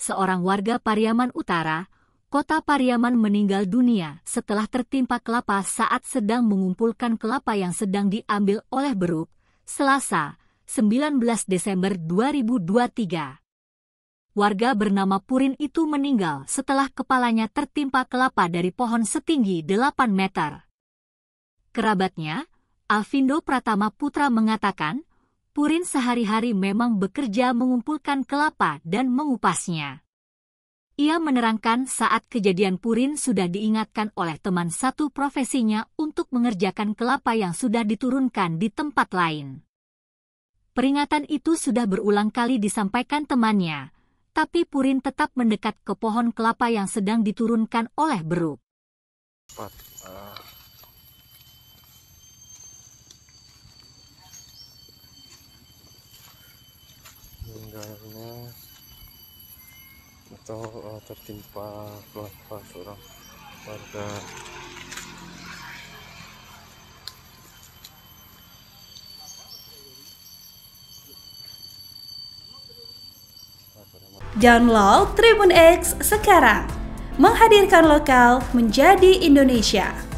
seorang warga Pariaman Utara, kota Pariaman meninggal dunia setelah tertimpa kelapa saat sedang mengumpulkan kelapa yang sedang diambil oleh Beruk, Selasa, 19 Desember 2023. Warga bernama Purin itu meninggal setelah kepalanya tertimpa kelapa dari pohon setinggi 8 meter. Kerabatnya, Alvindo Pratama Putra mengatakan, Purin sehari-hari memang bekerja mengumpulkan kelapa dan mengupasnya. Ia menerangkan saat kejadian Purin sudah diingatkan oleh teman satu profesinya untuk mengerjakan kelapa yang sudah diturunkan di tempat lain. Peringatan itu sudah berulang kali disampaikan temannya, tapi Purin tetap mendekat ke pohon kelapa yang sedang diturunkan oleh Beruk. meninggalnya atau uh, tertimpa kelapa seorang warga Download Tribun X sekarang, menghadirkan lokal menjadi Indonesia.